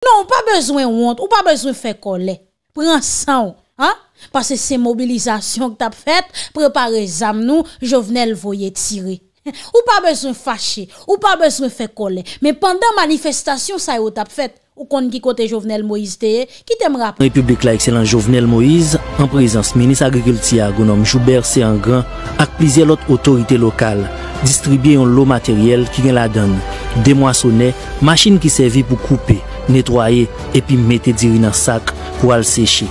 Non, ou pa bezwen wante, ou pa bezwen fè kolè. Pren san ou, an? Pase se mobilizasyon ki tap fèt, prepare zam nou, Jovenel voye tirè. Ou pa bezwen fachè, ou pa bezwen fè kolè. Men pandan manifestasyon sa yo tap fèt, ou kon ki kote Jovenel Moïse teye, ki tem rap. Republik la ekselan Jovenel Moïse, an prezans menis agrikulti agonom Joubert Seangran, ak plize lot otorite lokal, distribye yon lo materyel ki gen la den, demwasonè, machine ki sevi pou koupe, nettoyer et puis mettre diri dans sac pour aller sécher.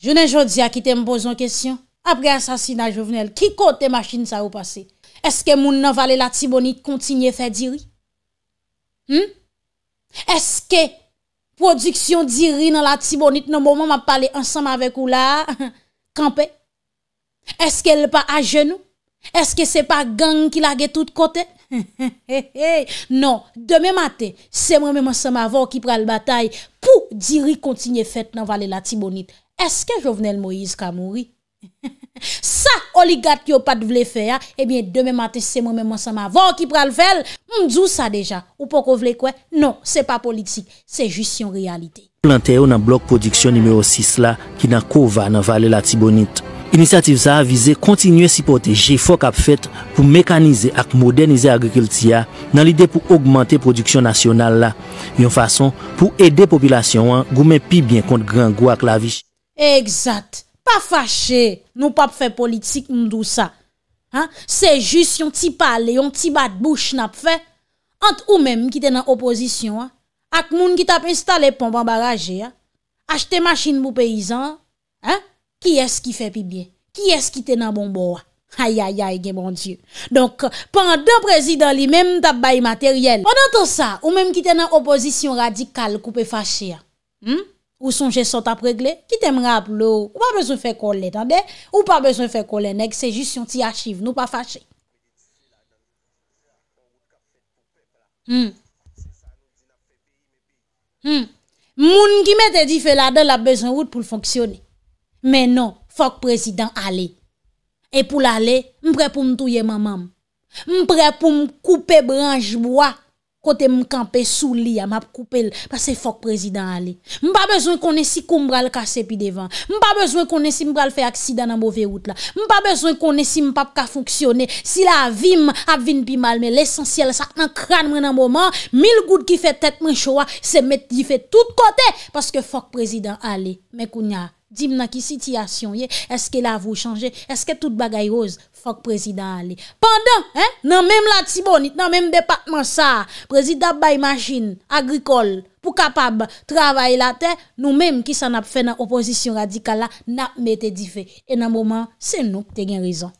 Je ne dis à qui te poser une question. Après assassinat Jovenel, qui côté machine ça ou passé? Est-ce que moun nan aller la tibonite continue faire diri? Hmm? Est-ce que production diri dans la tibonite dans moment m'a parlé ensemble avec ou là? camper. Est-ce qu'elle pas à genoux? Eske se pa gang ki lage tout kote? Non, deme mate, se mwen mwen se mavan ki pral batay pou diri kontinye fet nan Vale Latibonite. Eske Jovenel Moïse ka mouri? Sa oligat yo pat vle fe ya, ebyen deme mate se mwen mwen se mavan ki pral vel. Mdou sa deja, ou poko vle kwe? Non, se pa politik, se jist yon realite. Plante yo nan blok prodiksyon nime o sis la ki nan kou va nan Vale Latibonite. Inisiativ sa avize kontinye si poteje fok ap fet pou mekanize ak modernize agrikiltia nan lide pou augmente produksyon nasyonal la. Yon fason pou ede populasyon an gou men pi bien kont gran gou ak la vich. Eksat, pa fache nou pa pfe politik nou dou sa. Se jist yon ti pale, yon ti bat bou chnap fe. Ant ou men mkite nan opozisyon an, ak moun mkite ap installe ponpon baraje an, achte maschine pou peyizan an. Ki es ki fe pi bien? Ki es ki te nan bon boa? Ayayay gen bon diyo. Donk, pan de prezident li, menm tabay materyel. Pon an ton sa, ou menm ki te nan opozisyon radikal kou pe fache ya. Hmm? Ou sonje sot ap regle? Ki te mrap lou? Ou pa bezon fe kole, tan de? Ou pa bezon fe kole, nek se jist yon ti achive, nou pa fache. Hmm. Hmm. Moun ki me te di fe la de, la bezon wout pou l'fonksyone. Hmm. Menon, fok prezidant ale. E pou l'ale, mpwè pou mtouye mamam. Mpwè pou mkoupe branjboa kote mkampè sou li a mapkoupe l. Pase fok prezidant ale. Mpa bezwen kone si kou mbral kase pi devan. Mpa bezwen kone si mbral fe aksidan an bo verout la. Mpa bezwen kone si mpap ka foksyone. Si la avim, avin pi malme. L'esensyel sa nan kran mwen an bo man. Mil goud ki fè tèt men chowa, se met yi fè tout kote. Pase fok prezidant ale, me kou nyar. Dim nan ki sityasyon ye, eske la vou chanje, eske tout bagay roz, fok prezidant a li. Pendan, nan menm la tibonit, nan menm bepakman sa, prezidant bay machine, agrikol, pou kapab, travay la te, nou menm ki san ap fe nan oposisyon radikal la, nap mette di fe. E nan mouman, se nou te gen rizon.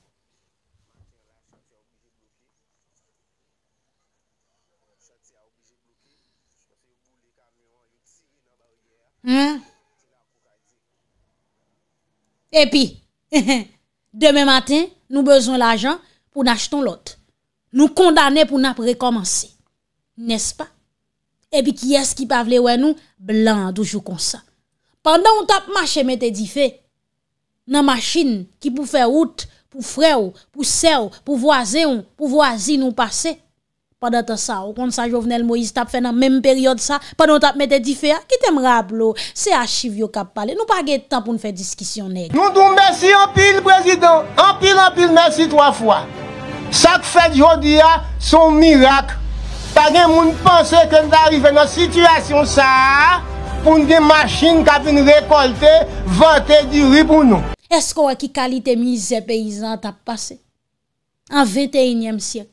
Hmm? E pi, demè matin, nou bezon l'ajan pou n'acheton lot. Nou kondane pou n'apre komansi. N'es pa? E pi, ki es ki pa vle wè nou? Blan, doujou konsa. Pandan ou tap mache met edife, nan machine ki pou fe out pou fre ou, pou ser ou, pou voaze ou, pou voazi nou pase, da ta sa ou kont sa jovenel Moïse ta ap fè nan menm peryode sa padon ta ap mette di fè a ki tem rap lo, se a chiv yo kap pale nou pa ge tan pou nou fè diskisyon neg nou tou mbèsi anpil prezident anpil anpil mbèsi 3 fwa sa k fè di jodi a son mirak ta gen moun pense kwen ta arrive nan situasyon sa pou nou de machin kap in rekolte vote diri pou nou esko wè ki kalite mizè peyizan ta ap pase an 21e siyak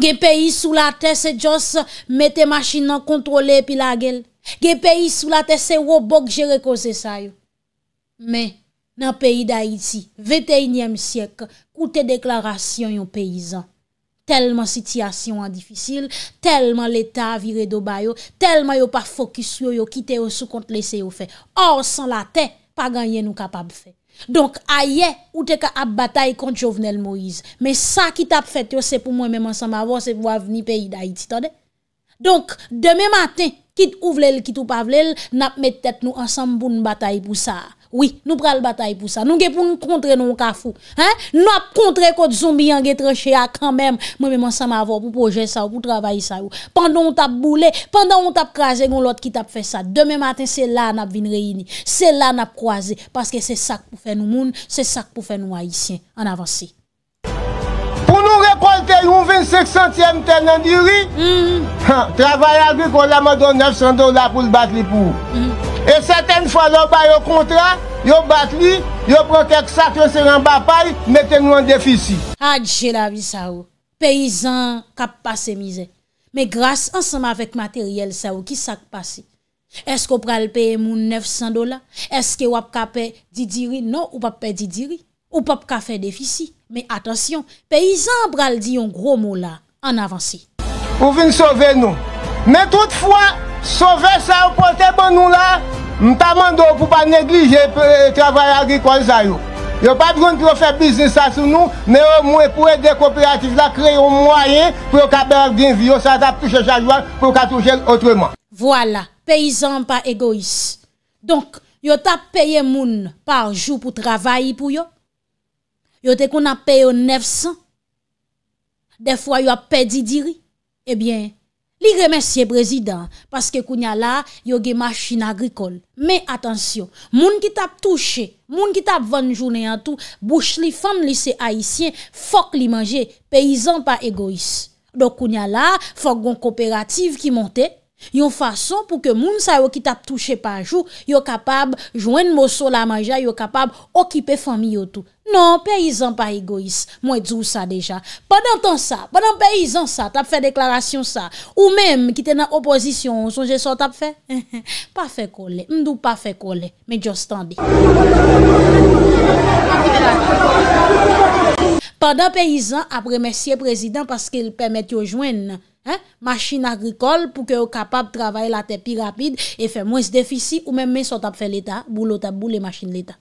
Ge peyi sou la te se jos mette machin nan kontrole pi la gel Ge peyi sou la te se wop bok jere ko se sayo Men, nan peyi da iti, 21e siyek, koute deklarasyon yon peyizan Telman sityasyon an difisil, telman leta avire do bayo Telman yo pa fokisyon yo kite yo sou kont lese yo fe Or san la te, pa ganyen nou kapab fe Donk a ye ou te ka ap batay kont yo vnel Moïse Me sa ki tap fet yo se pou mwen menman sa mavo se vwa vni peyi da iti Donk deme maten kit ou vlel kit ou pa vlel nap met tet nou ansam bun batay pou sa Oui, nou pral batay pou sa. Nou ge pou nou kontre nou wakafou. Nou ap kontre kote zombi yon ge tronche ya kanmem. Mwen mwen sa ma avon pou proje sa ou, pou travay sa ou. Pendon ou tap boule, pendant ou tap kraze, goun lot ki tap fe sa. Deme maten, se la an ap vin reyini. Se la an ap kroaze. Paske se sak pou fe nou moun, se sak pou fe nou ayisyen. An avansi. Pou nou rekolte yon vint seksantyem ten nan diri, mm-hmm. travay a gri kon la mato nefsant do la pou lbate li pou. Mm-hmm. E seten fwa lopay yo kontra, yo bat li, yo protek sakran se rambapay, meten nou an defisi. Adjela vi sa ou, oh. peyizan kap pase mize. Me grase ansama vek materyel sa ou oh, ki sak pase. Eske ou pral peye moun 900 dola? Eske wap kape didiri? Non, ou pap pe didiri? Ou pap kafe defisi? Me atasyon, peyizan pral di yon gro mou la an avansi. Ou vin sove nou. Me toutfwa... Souve sa ou pote bon nou la, mta mandou pou pa neglije euh, travaye agri kon sa yo. Yo pa drouni pou yo fe biznis sa sou nou, men yo mwen pou e de kooperatif la kreye ou mwaye pou yo ka ber din viyo, sa ta touche chajouan pou yo ka touche otreman. Voilà, peyizan pa egois. Donk, yo ta peye moun par jou pou travaye pou yo. Yo te kon ap peye ou nef san. De fwa yo ap pedi diri, ebyen... Eh Li remesye prezidant, paske kounya la, yo ge machin agrikol. Me, atensyon, moun ki tap touche, moun ki tap vanjounen an tou, bouch li fam li se haisyen, fok li manje, peyizan pa egois. Dok kounya la, fok gon kooperative ki monte, yon fason pou ke moun sa yo ki tap touche pa jou, yo kapab jwen moso la manja, yo kapab okipe fami yo tou. Non, peyizan pa egois. Mwen djou sa deja. Padan tan sa, padan peyizan sa, tap fe deklarasyon sa. Ou menm ki te nan opozisyon, sonje sa tap fe. Pa fe kole. Mdou pa fe kole. Men djou standi. Padan peyizan apre mersiye prezident paske il pemet yo jwen nan. Maschine agrikol pou ke yo kapap Travaye la tepi rapide E fe mwen se defisi ou men mwen se otap fel etan Bou l'otap bou le maschine letan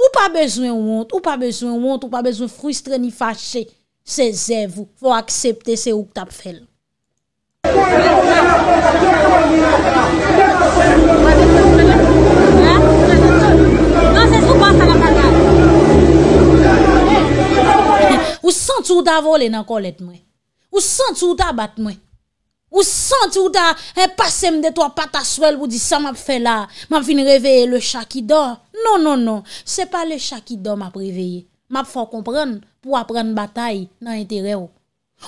Ou pa bezwen ou ont Ou pa bezwen ou ont ou pa bezwen frustre ni fache Se zevou Fwa aksepte se ou otap fel Ou senti ou ta vole nan kolet mwen? Ou senti ou ta bat mwen? Ou senti ou ta, e eh, pasem de to pata swel pou di sa map fe la, map vin reveye le chakidon? Non, non, non, se pa le chakidon map reveye. Map fwa kompren pou apren batay nan entere ou.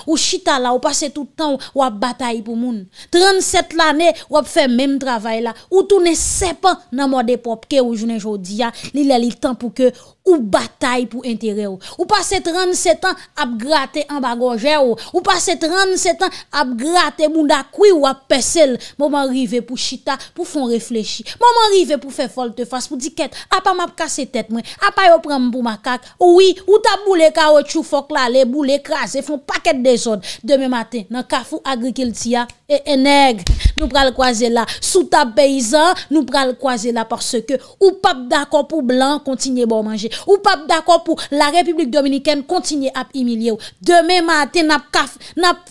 Ou chita la ou pase toutan ou ap batay pou moun. 37 lane ou ap fe menm travay la, ou tou ne se pa nan mwade popke ou jounen jodi ya, li lalil tan pou ke ou, Ou batay pou entere ou. Ou pase 37 an ap grate an bagoje ou. Ou pase 37 an ap grate mou da koui ou ap pesel. Mou m'anrive pou chita pou fon reflechi. Mou m'anrive pou fe folte fos pou diket. Apa ah, m'ap kase tet mwen. Apa ah, yo pran mpou makak. Ou i ou tap moule ka ou chou fok la le moule kras. E fon paket de zon. Deme maten nan kafou agrikel tia e eneg. Nou pral kwa zela. Sou ta peyizan nou pral kwa zela. Parce ke ou pap dako pou blan kontinye bon manje. Ou pa d'akon pou la Republik Dominikèn kontinye ap imilye ou. Deme maten nap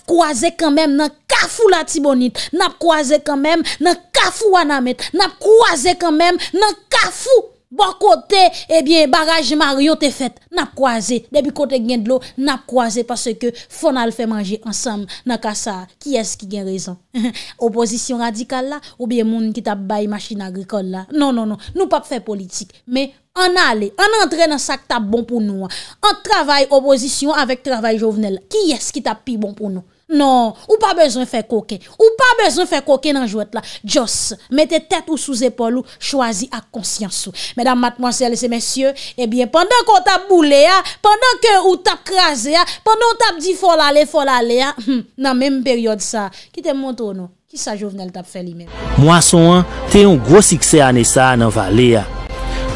kwaze kanmem nan kafou la tibonit. Nap kwaze kanmem nan kafou anamet. Nap kwaze kanmem nan kafou. Bo kote, ebyen baraj Mario te fet. Nap kwaze. Debi kote gen dlo, nap kwaze. Parce ke fona l fè manje ansam. Nakasa, ki es ki gen rezon? Oposisyon radikal la? Ou byen moun ki tap bayi masjin agrikol la? Non, non, non. Nou pa fè politik. Me... an ale, an entre nan sak tab bon pou nou, an travay opozisyon avèk travay jovenel, ki es ki tab pi bon pou nou? Non, ou pa bezon fè koke, ou pa bezon fè koke nan jwet la, joss, mette tèt ou sou zépol ou, chwazi ak konsyansou. Medan mat mwansèle se mèsyè, ebyen, pandan kon tab boulè ya, pandan ke ou tab krasè ya, pandan kon tab di fol ale, fol ale ya, nan menm peryode sa, ki te mwantou nou, ki sa jovenel tab fè li men. Mwa son an, te yon gwo sikse ane sa nan valè ya, ah.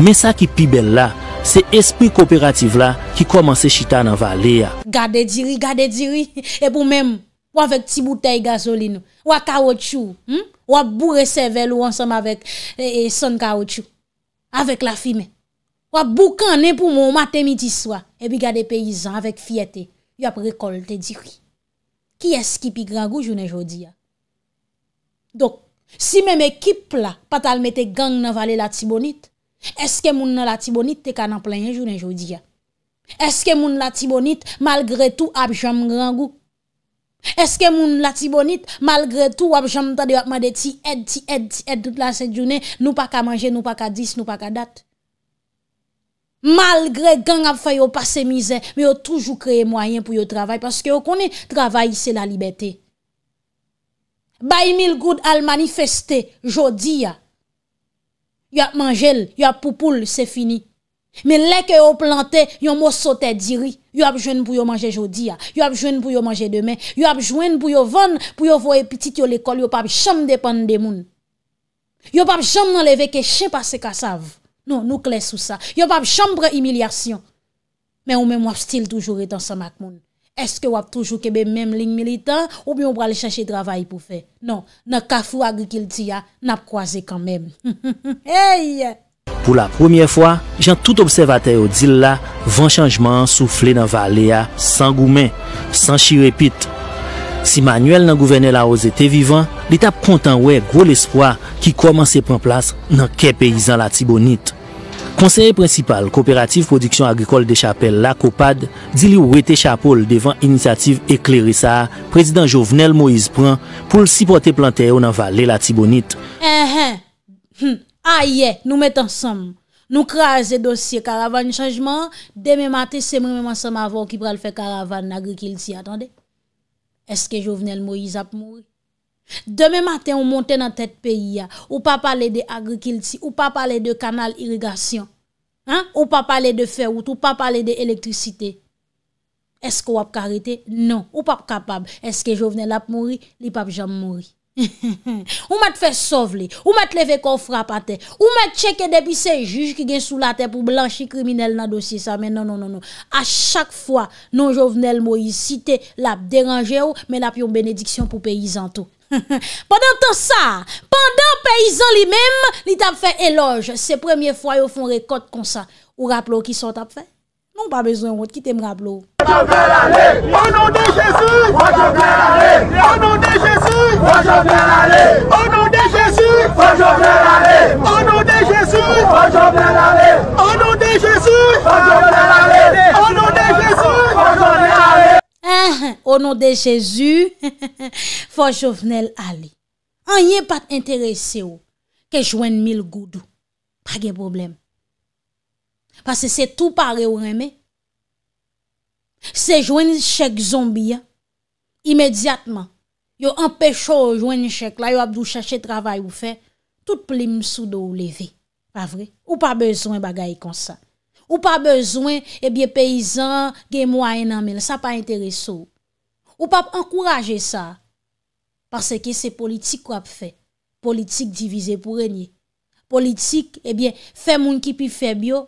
Men sa ki pi bel la, se espri kooperative la ki komanse chita nan vale ya. Gade diri, gade diri, e pou menm, wap vek ti boutei gazolino, wap kao chou, wap bou resevel ou ansam avèk son kao chou, avèk la fime. Wap bou kanen pou mou matè midi swa, e bi gade peyizan avèk fiyete, yop rekol te diri. Ki eski pi gran goujounen jodi ya? Dok, si menm ekip la patal mette gang nan vale la ti bonit, Eske moun la tibonit te ka nan planye jounen joudiya? Eske moun la tibonit malgre tou ap jam grangou? Eske moun la tibonit malgre tou ap jam tade wakman de ti ed, ti ed, ti ed tout la sè jounen nou pa ka manje, nou pa ka dis, nou pa ka dat? Malgre gang ap fay yo pase mizè, mi yo toujou kreye mwayen pou yo travay, paske yo konen travay se la libetè. Bayi mil goud al manifeste joudiya. Yo ap manjel, yo ap poupoul, se fini. Me leke yo plante, yo mo sote diri. Yo ap jwen pou yo manje jodi ya. Yo ap jwen pou yo manje demen. Yo ap jwen pou yo van pou yo voye pitit yo lekol. Yo pa ap chanm depan de moun. Yo pa ap chanm nan leve ke chen pa se kasav. Non, nou kles ou sa. Yo pa ap chanm bre imilyasyon. Men ou men mwap stil toujou re dan sa mak moun. Eske wap toujou kebe mèm ling militan ou bi yon prale chache travay pou fè? Non, nan kafou agri kiltiya, nap kwaze kan mèm. Pou la promye fwa, jan tout observatè yon dil la, van chanjman ansoufle nan Valea, san goumen, san chirepit. Si Manuel nan gouvene la ozete vivan, l'etap kontan wè gwo l'espoi ki koman se pren plas nan ke peyizan la tibonit. Konseye Prinsipal Kooperatif Produksyon Agrikol de Chapelle, la Kopad, di li ou ete chapol devan inisiativ eklerisa prezident Jovenel Moïse Pren pou l si pote plantè ou nan val lela tibonit. Ehe, eh. aye, eh. nou met ansam, nou kraze dosye karavan chanjman, deme matè se mwen mwen sam avon ki pral fè karavan nagri ki l si atande. Eske Jovenel Moïse ap moun. Deme maten ou monte nan tet peyi ya Ou pa pale de agrikilti Ou pa pale de kanal irigasyon Ou pa pale de ferout Ou pa pale de elektrisite Eske wap karite? Non Ou pa pa kapab? Eske jovenel ap mori? Li pa pa jam mori Ou mat fe sovle? Ou mat leve kofra pa te? Ou mat cheke depise? Juge ki gen sou la te pou blanchi kriminel nan dosye sa men non non non A chak fwa non jovenel mori Si te lap deranje ou Men ap yon benediksyon pou peyizan to Pendant tout sa Pendant peyizan li mem Li tap fey eloj Se premiye fwa yo fon rekot kon sa Ou rap lo ki son tap fey Non pa bezon wot ki tem rap lo Wachon fwe al ale Wachon fwe al ale Wachon fwe al ale Wachon fwe al ale O nou de Jezu, fwa jo vnel ale. Anye pat interese ou, ke jwen mil goudou. Pa ge problem. Pase se tou pare ou reme, se jwen chek zombi ya, imediatman, yo anpecho ou jwen chek la, yo apdou chache travay ou fe, tout plim sou do ou leve, pa vre. Ou pa bezwen bagay kon sa. Ou pa bezwen, ebyen peyizan, gen mwa enanmen, sa pa interese ou. Ou pap ankouraje sa. Parce ke se politik wap fe. Politik divize pou renyi. Politik, ebyen, eh fe moun ki pi febyo.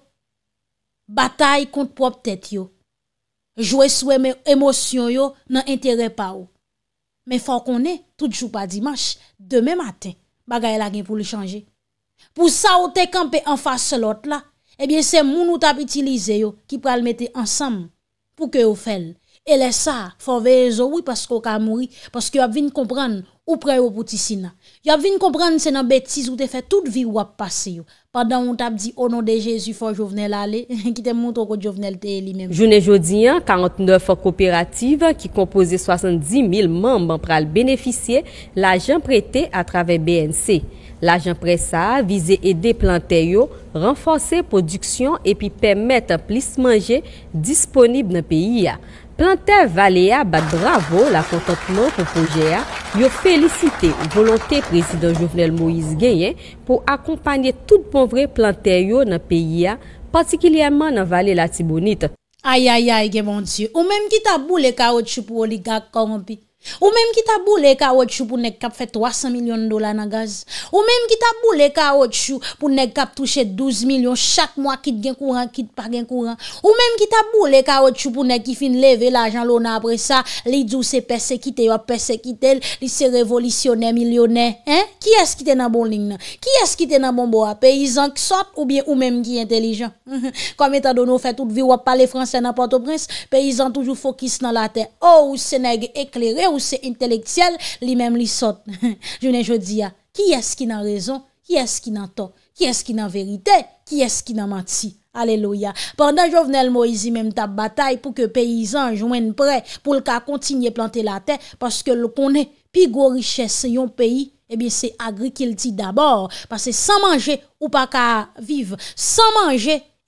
Batay kont prop tet yo. Jwe sou e mè emosyon yo, nan entere pa ou. Men fò konè, tout chou pa dimanche, demè matin, bagay la gen eh pou li chanje. Pou sa ou te kampe anfa se lot la, ebyen se moun ou tap itilize yo, ki pral mette ansam pou ke yo fel. Elè sa, fò vèye zò wè, paskò ka mouri, paskò yò ap vin kompran ou prè yo pouti sinan. Yò ap vin kompran senan betis ou te fè tout vi wap pase yo. Padan ou tap di, oh ono de Jezu fò jovnel ale, ki te moun to kò jovnel te li men. Jounè jodi an, 49 fò kooperative ki kompose 70.000 mamban pral beneficye l'ajan prete a travè BNC. L'ajan pre sa vize ede plantè yo, renfonse produksyon epi pèmèt an plis manje disponib nan peyi ya. Plantè Valéa bat dravo l'akontentman pou fòjè ya, yo fèlicite volontè prezident jouvnel Moïse Géyen pou akompanyè tout bonvré plantè yo nan peyi ya, patikilyèman nan Valé la Thibonite. Ayayay, gen mon dieu, ou menm ki tabou le kaot choupou oligak kon pi. Ou mèm ki ta boulè ka wè chou pou nèk kap fè 300 milyon dola nan gaz Ou mèm ki ta boulè ka wè chou pou nèk kap touche 12 milyon Chak mwa kit gen kouran, kit pa gen kouran Ou mèm ki ta boulè ka wè chou pou nèk ki fin leve l'ajan lò nan apre sa Li djou se persekite, wap persekite Li se revolisyonè, milyonè Ki eskite nan bon ling nan? Ki eskite nan bon boha? Pèyizan ki sot ou bie ou mèm ki intelijan? Kom etan do nou fè tout vi wap pale fransè nan Port-au-Prince Pèyizan toujou fokis nan la ten oh, Ou senèk ou se intellectuel li même li sot. est-ce qui n'a raison? Qui est-ce qui n'a tort? Qui est-ce qui n'a vérité? Qui est-ce qui n'a menti? Alléluia. Pendant je venais le Moïse même ta bataille pour que paysan joignent prêt pour le cas continuer planter la terre parce que le connaît plus gros richesse yon pays eh bien c'est dit d'abord parce que sans manger ou pas qu'à vivre sans manger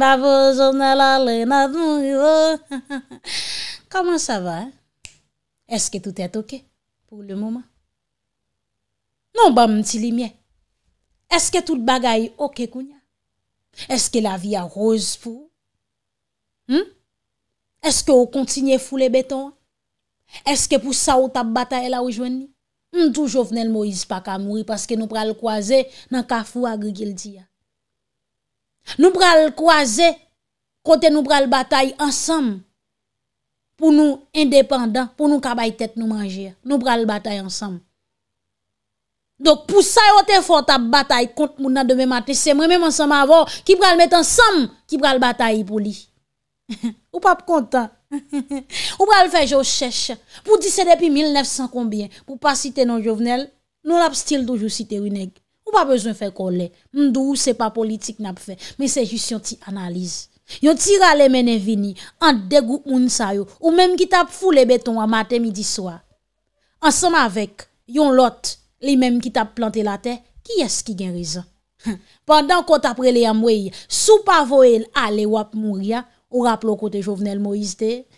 Mbavou, zonel ale, nadmou, yo. Koman sa va? Eske tout et oke pou le mouman? Non ba mtili mye? Eske tout bagay oke kounya? Eske la vi a rose pou? Hmm? Eske ou kontinye foule beton? Eske pou sa ou tabata el a oujwen ni? Mdou jovenel mou izi pa kamouri paske nou pral kouaze nan ka fou agri gil diya. Nou pral kwaze kote nou pral batay ansam pou nou independant, pou nou kabay tet nou manje. Nou pral batay ansam. Dok pou sa yo te fota batay kont moun nan deme mati, se mwen men ansam avon, ki pral met ansam, ki pral batay pou li. Ou pap konta. Ou pral fej yo chèche. Pou disè depi 1900 konbyen, pou pa site non jovenel, nou lap stil toujou site ou neg. Ou pa bezon fè kolè, mdou se pa politik nap fè, men se jis yon ti analize. Yon ti ralè menè vini, an degou moun sayo, ou menm ki tap foule beton a matè midi soa. An soma vek, yon lot, li menm ki tap plante la tè, ki yes ki gen rizan? Pendan kont apre le yamweye, sou pa voèl ale wap moun ria, ou rap lò kote jovenel mou izde?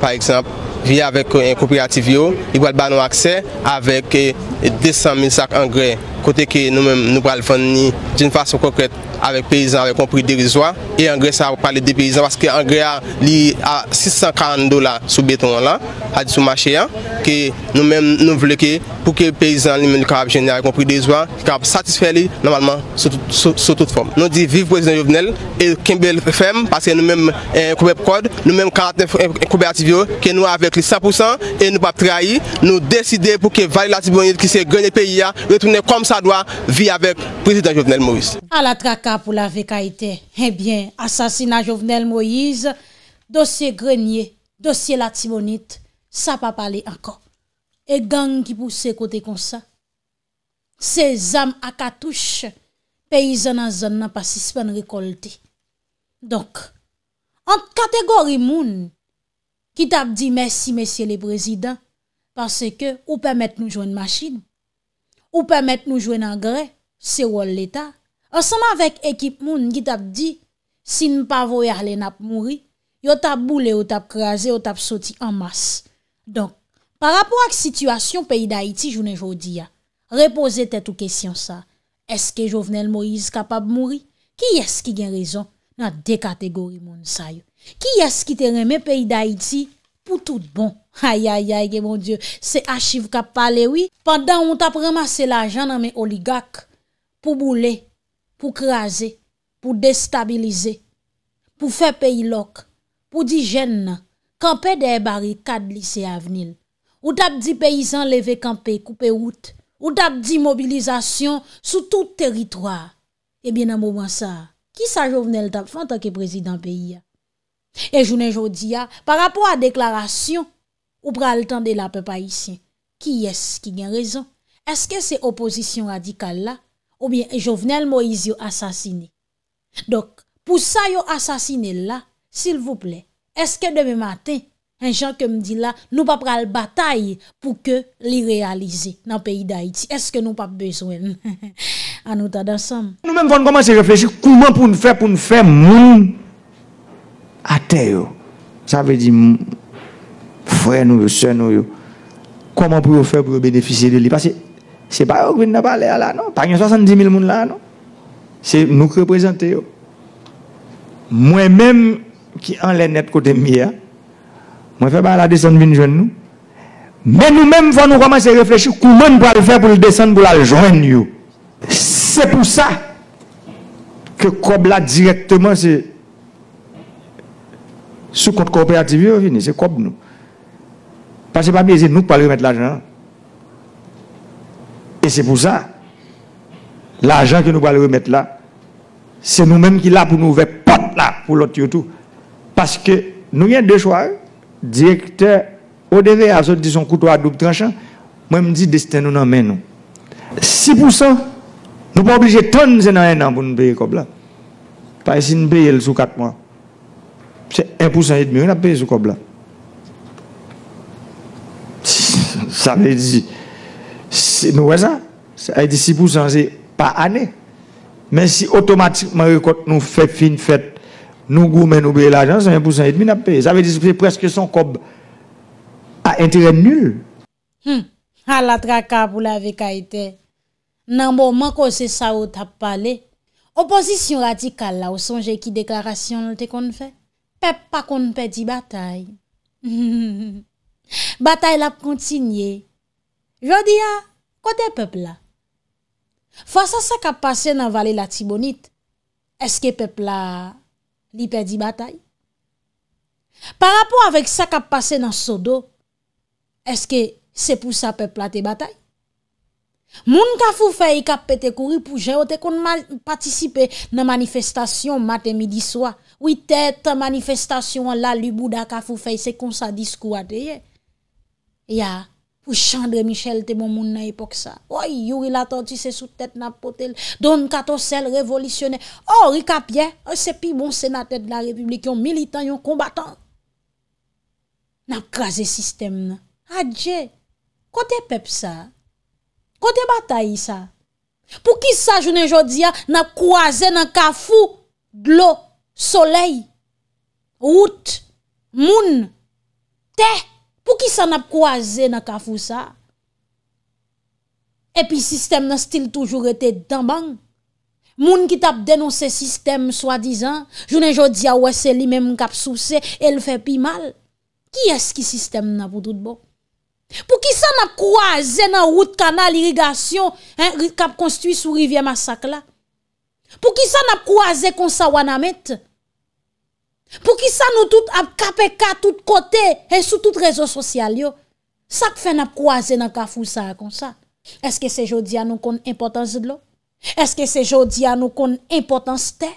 Par eksemp, viye avèk yon euh, ko priyativ yo, i wad ban wakse avèk 200.000 sak angrè kote ki nou mèm nou pral fon ni jen fasyon konkret. avèk peyizan avèk kompri de rizwa e angrè sa ap pale de peyizan paske angrè li a 640 dola sou beton lan, a di sou machè ke nou mèm nou vleke pou ke peyizan li meni ka ap jenye avèk kompri de rizwa ki ka ap satisfè li normalman sou tout form. Nou di viv prezident Jovenel e Kembel Fem paske nou mèm koubèp kod nou mèm 49 koubèp ativyo ke nou avèk 100% e nou pap trahi nou deside pou ke vali la ativyo ki se gwenye peyi ya, retounè kom sa doa vi avèk prezident Jovenel Moris. pou la veka ite, ebyen eh asasina jovenel Moïse dosye grenye, dosye latimonite, sa pa pale anko e gang ki pousse kote konsa se zam akatouche peyizan an zon nan pasis pen rekolte donk an kategori moun ki tab di mersi mersi le prezident, parce ke ou pa met nou jwen machin ou pa met nou jwen angre se wol leta Osama vek ekip moun gita ap di, si n pa voya alen ap mouri, yo tap boule, yo tap kraze, yo tap soti an mas. Donk, par rapor ak situasyon peyi da iti jounen jodi ya, repose te tou kesyon sa, eske jovenel Moïse kapap mouri? Ki yas ki gen rezon? Nan dekategori moun sa yo. Ki yas ki te reme peyi da iti pou tout bon? Ayayaye mon dieu, se achiv kap pale oui, padan moun tap remase la janan men oligak pou boule, pou kraze, pou destabilize, pou fe peyi lok, pou di jen nan, kampe de e bari kad lise avnil, ou tab di peyizan leve kampe koupe wout, ou tab di mobilizasyon sou tout teritwa. Ebyen an mouman sa, ki sa jo vnen el tab fan tanke prezident peyi ya? E jounen joun di ya, pa rapo a deklarasyon, ou pral tan de la pe payisyen, ki yes ki gen rezon, eske se oposisyon radikal la, Ou bien, Jovenel Moïse yo asasine. Dok, pou sa yo asasine la, s'il vous plè, eske demè matè, en chan ke mdi la, nou pa pral batay pou ke li realize nan peyi d'Haïti. Eske nou pa beswen. An nou ta dansan. Nou mèm fon koman se refleji, kouman pou nou fè, pou nou fè moun, atè yo. Sa ve di moun, fwen ou yo, sè nou yo. Kouman pou yo fè, pou yo benefise de li. Pasè, Se pa yo gwen na pale a la nou? Par yon 70.000 moun la nou? Se nou kre prezente yo? Mwen men, ki an lè net kote mi ya, mwen fe ba la desen vin joen nou? Men nou men fwa nou koman se reflechi, kouman pou al fe pou l desen pou la joen yo? Se pou sa, ke kob la direktman se... Sou kont kooperatif yo vini, se kob nou. Pase pa mwen se nou pou al remet la joen nou? se pou sa l'ajan ke nou pal remet la se nou menm ki la pou nou ve pot la pou lot yotou paske nou yen de chouar direkter o devè a zot di son koutou a doub tranchan, mwen mdi desten nou nan menm 6% nou pa oblije ton se nan enan pou nou peye kob la pa e si nou peye l sou 4 moun se 1% et demi ou nan peye sou kob la sa me di si Se nou wazan, se ay disipousan, se pa ane. Men si otomatikman yo kote nou fe fin fet, nou goumen nou bel ajan, se ane pousan etmine ap pe. Zave disipousen preske son kob a entere nul. Ha la traka pou la vek a ite. Nan bon man kose sa ou tap pale, oposisyon radikal la ou sonje ki deklarasyon lote kon fe. Pep pa kon pe di batay. Batay la kontinye. Jodi ya, kote pepla? Fasa sa kap pase nan vale la tibonit, eske pepla li perdi batay? Parapon avek sa kap pase nan sodo, eske se pou sa pepla te batay? Moun ka fufeyi kap pete kouri pou jayote kon patisipe nan manifestasyon maten midi swa. Ou i tete manifestasyon la li bouda ka fufeyi se kon sa diskou ateyye. Ya ha. Ou chandre Michel te moun moun nan epok sa. Ou yuri la tanti se sou tèt nan potel. Don katon sel revolisyonè. Ou oh, rikapye. Ou oh, sepi moun se bon nan tèt la republikyon. Militan yon kombatant. Nan krasè sistem nan. Adje. Kote pep sa. Kote batay sa. Pou ki sa jounen jodi ya. Nan kwa zè nan kafou. Glò. Soleil. Rout. Moun. Tè. Pou ki sa nap kwaze nan ka fousa? Epi sistem nan stil toujou rete dambang? Moun ki tap denonse sistem swa dizan, jounen jodi a wese li menm kap souse, el fe pi mal? Ki eski sistem nan poudoudbo? Pou ki sa nap kwaze nan wout kanal irigasyon kap konstuis ou rivye masakla? Pou ki sa nap kwaze konsa wanamet? Pou ki sa nou tout ap kape ka tout kote E sou tout rezo sosyal yo Sak fe nap kwa ze nan ka fousa akon sa Eske se jodi an nou kon importan zidlo? Eske se jodi an nou kon importan ste?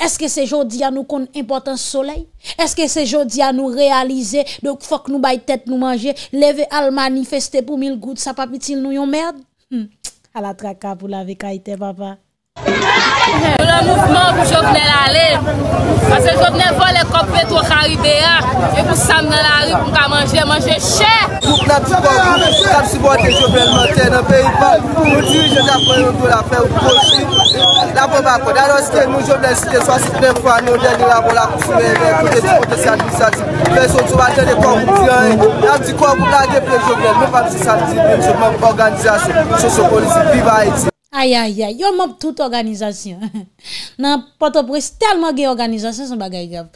Eske se jodi an nou kon importan soley? Eske se jodi an nou realize Dok fok nou bay tet nou manje Leve al manifeste pou mil gout Sa papitil nou yon merd? Hmm, a la traka pou lave kaiten papa Mwen pou jok nen lalè, Pase jok nen vò le kop leto kari deyak, E pou san men lalè pou ta manje, manje chè! Mwen pou nan di kon, mwen pou nan si bo an te jok men, Mwen ten an pe i pan, mwen pou di, Jok men yo nou la fè, mwen pou kon chè, La mwen wakon, dan wans te nou jok men si dey, Swa si te nen fwa nou, den ni la mwen la kousou, Mwen fwèk, fwen dey di potes ya disati, Fwen sot wakil dey kon mwen ti an, Mwen pou nan di kon, mwen pou nan je plè jok men, Mwen pou nan di kon, mwen pou nan si sati, Mwen pou Aïe, aïe, aïe, yo map toute organisation. Nan Port-au-Prince, tellement de organisation, son bagay grave.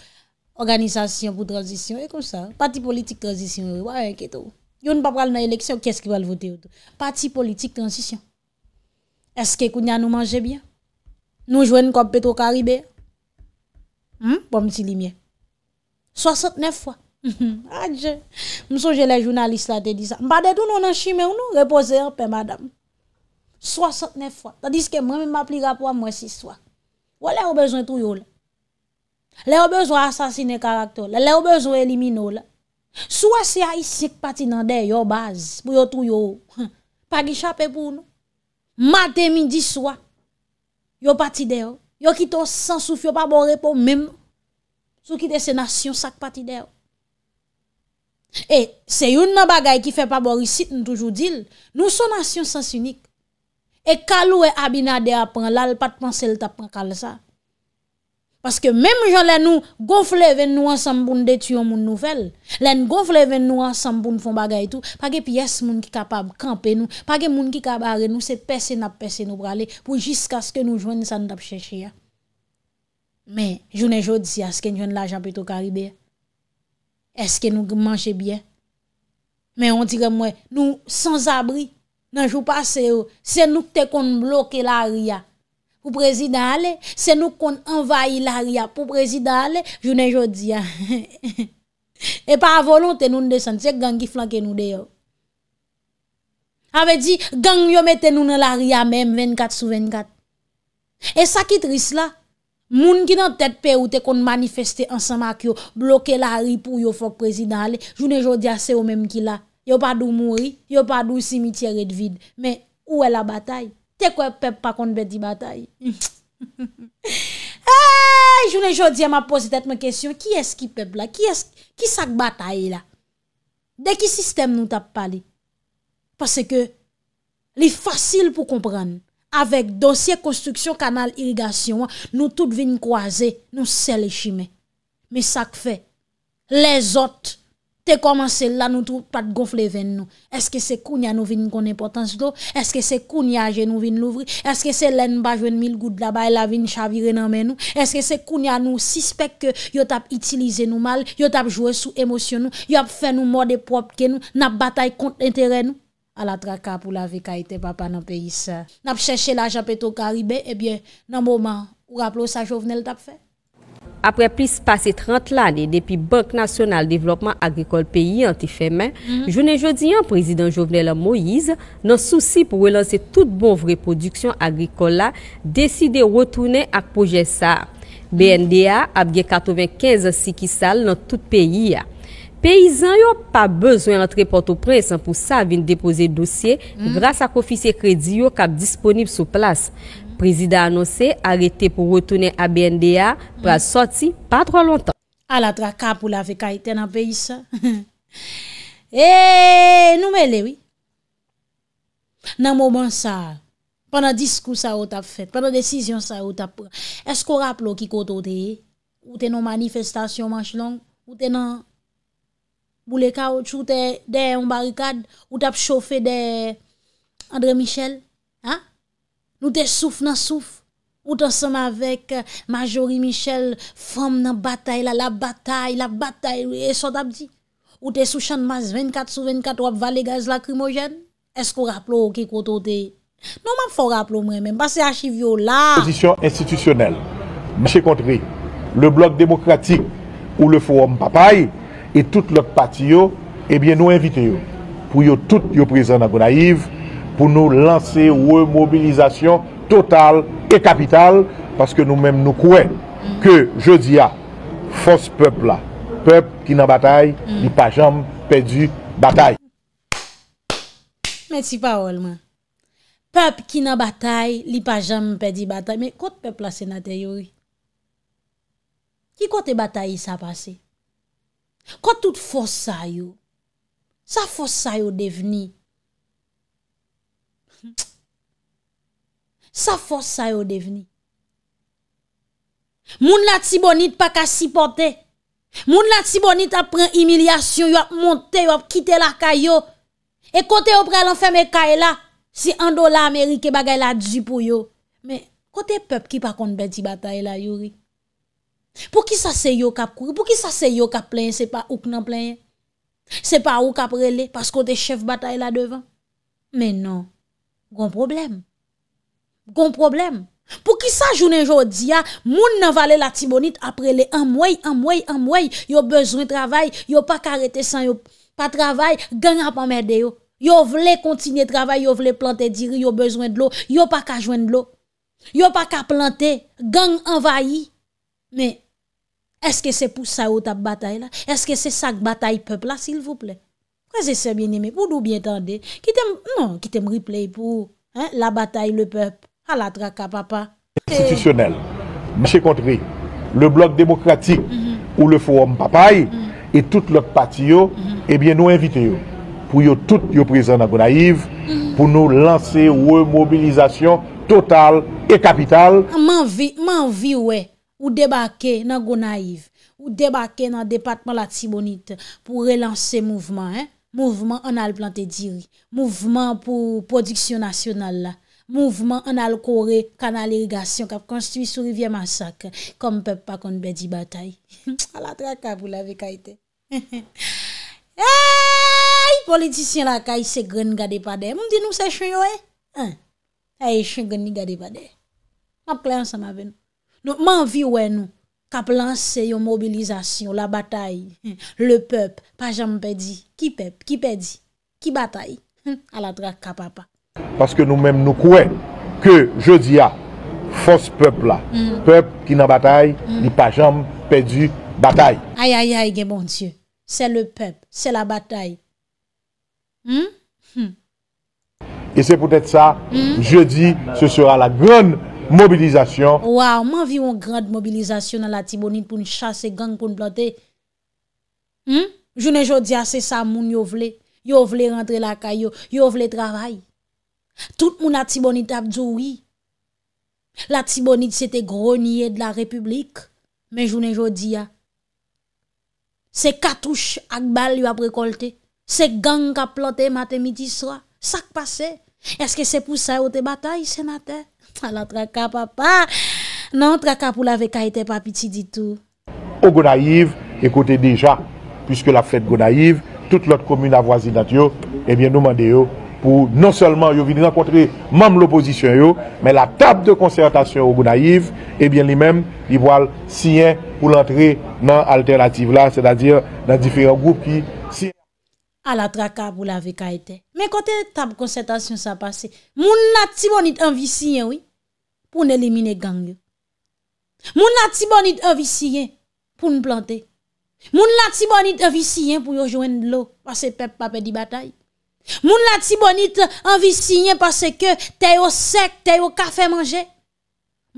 Organisation pour transition, et comme ça. Parti politique transition, ouais, qu'est-ce Yo pas pral dans élection, qu'est-ce qui va voter? Parti politique transition. Est-ce que kounya nous mange bien? Nous jouons comme Petro Caribé? Hum? Bon petit limier. 69 fois. Adje. M'songe les journalistes là te dit ça. M'pas nous tout non en chimé ou non? Reposez en paix, madame. 69 fwa. Tandis ke mwen mwen ma pliga pou a mwen si swa. Ou a lè ou bezon tou yo la? Lè ou bezon asasine karakter la? Lè ou bezon elimino la? Sou a se a isik pati nan de yo baz pou yo tou yo? Pa gi chapè pou nou? Mate midi swa. Yo pati de yo. Yo ki ton sansou fyo pa borre pou mèm. Sou ki de se nasyon sak pati de yo. E, se yon nan bagay ki fè pa borre isit nou toujou dil. Nou son nasyon sansounik. E kalou e abina de apan lal patpansel tapan kal sa. Paske menm joun lè nou gofle ven nou ansamboun detyon moun nouvel. Lè nou gofle ven nou ansamboun fon bagay tou. Pake piyes moun ki kapab kampe nou. Pake moun ki kabare nou se pesen ap pesen nou prale. Pou jiska sken nou jwen sa nou tap cheshe ya. Men, jounen joun si asken jwen la jampito karibè. Eske nou manche byen. Men, on dire mwen nou sans abri. Nanjou pa se yo, se nou te kon bloke la ria pou prezidane, se nou kon envaye la ria pou prezidane, jounen jodi ya. E pa volon te nou n de san, se gangi flanke nou de yo. Ave di, gang yo me te nou nan la ria men 24 sou 24. E sa ki tris la, moun ki nan tet pe ou te kon manifeste ansan mak yo bloke la ria pou yo fok prezidane, jounen jodi ya se yo menm ki la. Yo pa dou mouri, yo pa dou simitier et vide. Men, ou e la batay? Te kwe pep pa kon beti batay? Joun e jodi, a ma pose tet me kesyon, ki eski pep la? Ki sak batay la? De ki sistem nou tap pali? Pase ke, li fasil pou kompran, avek dosye konstruksyon kanal irigasyon, nou tout vin kwaze, nou sel e chimè. Me sak fe, les otte, Se koman se la nou trou pat gonfle ven nou? Eske se koun ya nou vin kon importans do? Eske se koun ya gen nou vin louvri? Eske se len ba jwen mil gout daba e la vin chavire nan men nou? Eske se koun ya nou sispek ke yo tap itilize nou mal? Yo tap jwe sou emosyon nou? Yo ap fe nou morde propke nou? Nap batay kont l'interen nou? A la traka pou la vi ka ite papa nan peyi sa. Nap chèche la japetou karibè? Ebyen nan mouman ou rap lou sa jovnel tap fe? apre plis pase 30 lani depi Bank National Development Agricole Pays anti-femen, mhm. jounen jodi an prezident Jovenel Moïse nan souci pou relanse tout bon vre produksyon agrikola, deside rotounen ak pojè sa. BNDA apge 95 ansi ki sal nan tout peyi ya. Peyizan yo pa bezwen antre porto prensan pou sa vin depose dosye, mhm. gras ak ofisye kredi yo kap disponib sou plas. Prezida anose arete pou retounen a BNDA pras soti pa tro lontan. A la tra kap ou la fe kaiten a peyi sa. E eh, noumele oui. Nan mouman sa, pwana diskou sa ou tap fet, pwana desisyon sa ou tap pran. Esko rap lo ki koto teye? Ou tenon manifestasyon manch long? Ou tenon boule ka ou choute de yon barikad? Ou tap chofe de André Michel? Nou te souf nan souf, ou te som avèk euh, majori Michel, fòm nan batay la, la batay, la batay, e so dabdi. Ou te sou chan mas 24 sou 24 wap vale gaz la krimojen, eskou raplo ou ki koto dey. Non man fò raplo mwen men, basè a chivyo la. Posisyon institisyonel, miche kontri, le blok demokratik ou le fòm papay, e tout lòk pati yo, ebyen eh nou invite yo pou yo tout yo prezant nan Bonaïv, pou nou lanse ou e mobilizasyon total e kapital, paske nou menm nou kouen, ke je di mm. a, fos pep la, pep ki nan batay, li pa jam pedi batay. Mèsi paol man. Pep ki nan batay, li pa jam pedi batay. Mè kote pep la senate yoy? Ki kote batay sa pase? Kote tout fos sa yoy? Sa fos sa yoy deveni Sa fos sa yo devini Moun la tibonit pa ka sipote Moun la tibonit apren Emilyasyon yo ap monte Yo ap kite la kayo E kote yo pre lan feme kayo la Si an do la amerike bagay la di pou yo Me kote pep ki pa kon beti Batae la yuri Pou ki sa se yo kap kou Pou ki sa se yo kap plen se pa ouk nan plen Se pa ouk ap rele Pas kote chef batae la devan Menon gon problème. Gon problème. Pour qui ça journée aujourd'hui a moun nan valé la tibonite après les un mois un mois un mois yo besoin de travail yo pas arrêter sans yo pas travail gang a pas merde yo yo veulent continuer travail yo veulent planter diri yo besoin de l'eau yo pas ka joindre de l'eau yo pas ka planter gang envahi mais est-ce que c'est pour ça ou ta bataille là est-ce que c'est ça que bataille peuple là s'il vous plaît Kwa se se byen eme, pou nou byen tende, ki tem, nou, ki tem replay pou, la batay le pep, ala traka papa. Institutionel, mèche kontri, le blok demokratik, mm-hmm. ou le forum papay, mm-hmm. et tout lòk pati yo, mm-hmm. ebyen eh nou invite yo, pou yo tout yo prizè nan Gonaiv, pou nou lanse ou e mobilizasyon total e kapital. Mè anvi, mè anvi ou e, ou debake nan Gonaiv, ou debake nan depatman la tibonite, pou relansè mouvman, Mouvment an al plante diri, mouvment pou prodiksyon nasyonal la, mouvment an al kore kanal irigasyon kap konstwi sou rivye masak, kom pep pa kon bedi batay. Ala trakab ou la vekayte. Eyyy, politisyon la kay se gren gade pade, moun di nou se chen yo e? Eyyy, chen gren ni gade pade. Moun klayan sa ma ven nou. Moun vi yo e nou. Kap lanse yon mobilizasyon, la batay, hmm. le pep, pa jam pedi, ki pep, ki pedi, ki batay, ala drak kapapa. Paske nou hmm. men nou kwen, ke jodi a, fos pep la, pep ki nan batay, ni pa jam pedi, batay. Ayayay, gen bon dieu, se le pep, se la batay. E se pou tèt sa, jodi, se sera la goun. mobilisation. Waouh, moi, vu une grande mobilisation dans la Tibonite pour nous chasser gang, pour nous planter. Hmm? Je ne que c'est ça, moun yo vle. Yo vle rentrer la caillou, yo vle travail. Tout moun la Tibonite a dit oui. La Tibonite, c'était grenier de la République. Mais je ne dit C'est cartouche ak bal yo a récolté. C'est gang qui a planté matin midi soir. Ça qui passait? Est-ce que c'est pour ça que vous bataille, sénateur? A la traka papa, nan traka pou la veka ete pa piti ditou. O Gonaiv, ekote deja, pwiske la fred Gonaiv, tout lot komune avwazinat yo, ebyen eh nou mande yo pou non solman yo vin renkontre mam l'oposisyon yo, men la tab de konsentasyon o Gonaiv, ebyen eh li men li wale siyen pou l'antre nan alternatif la, se da dir nan diferent goup ki siyen. A la traka pou la veka ete, men kote tab konsentasyon sa pase, moun nati bonit anvi siyen wii, Poun elimine gang. Moun la tibonit an visiyen pou nou plante. Moun la tibonit an visiyen pou yo jwen lò. Pase pep pape di batay. Moun la tibonit an visiyen pase ke teyo sek, teyo kafe manje.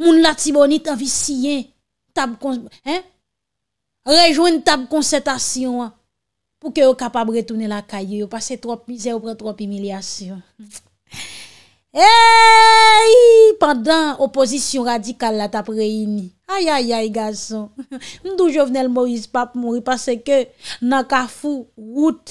Moun la tibonit an visiyen. Tab kon... Hein? Rejwen tab konsetasyon. Pou ke yo kapab retounen la kaye. Yo pase tropi, ze yo pre tropi miliasyon. Ha ha ha. Eyyy, pandan oposisyon radikal la tap reyini Ayayay gason Mdou jo vnen l moriz pap mori Pase ke nan kafou, wout